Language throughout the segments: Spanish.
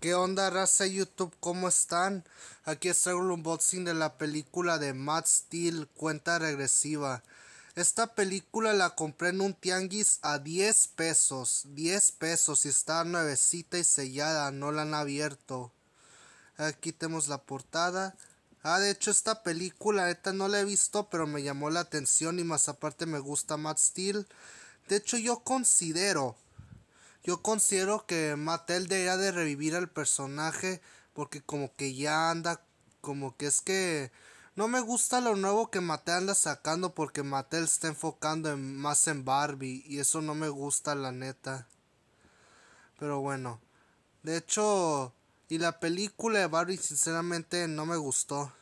¿Qué onda raza YouTube? ¿Cómo están? Aquí traigo un unboxing de la película de Matt Steel, cuenta regresiva. Esta película la compré en un tianguis a 10 pesos. 10 pesos y está nuevecita y sellada, no la han abierto. Aquí tenemos la portada. Ah, de hecho esta película esta no la he visto, pero me llamó la atención y más aparte me gusta Matt Steel. De hecho yo considero yo considero que Mattel debería de revivir al personaje porque como que ya anda, como que es que no me gusta lo nuevo que Mattel anda sacando porque Mattel está enfocando más en Barbie y eso no me gusta la neta. Pero bueno, de hecho, y la película de Barbie sinceramente no me gustó.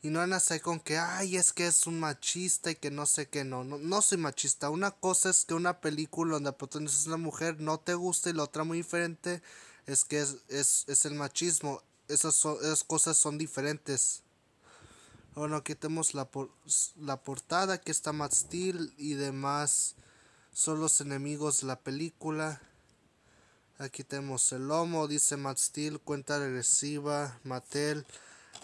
Y no van a salir con que, ay, es que es un machista y que no sé qué, no, no, soy machista. Una cosa es que una película donde protagonista es una mujer no te gusta y la otra muy diferente es que es, el machismo. Esas, son, cosas son diferentes. Bueno, aquí tenemos la, la portada, que está Matt y demás son los enemigos de la película. Aquí tenemos el lomo, dice Matt Steel, cuenta regresiva, Mattel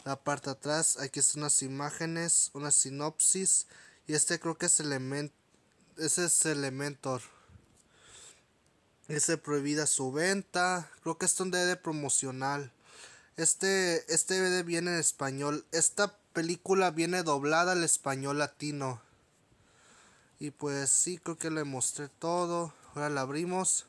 la parte atrás aquí están unas imágenes una sinopsis y este creo que es element ese es Elementor ese prohibida su venta creo que es un DVD promocional este este DVD viene en español esta película viene doblada al español latino y pues sí creo que le mostré todo ahora la abrimos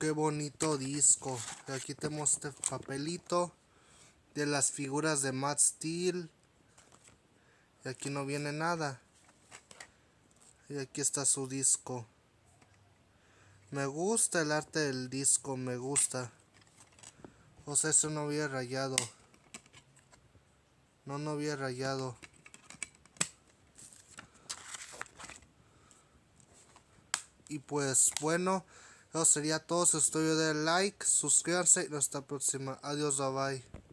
Qué bonito disco. Aquí tenemos este papelito de las figuras de Matt Steel. Y aquí no viene nada. Y aquí está su disco. Me gusta el arte del disco, me gusta. O sea, eso no había rayado. No, no había rayado. Y pues bueno, no sería todo. Si estudio de like, suscríbanse y hasta la próxima. Adiós, bye bye.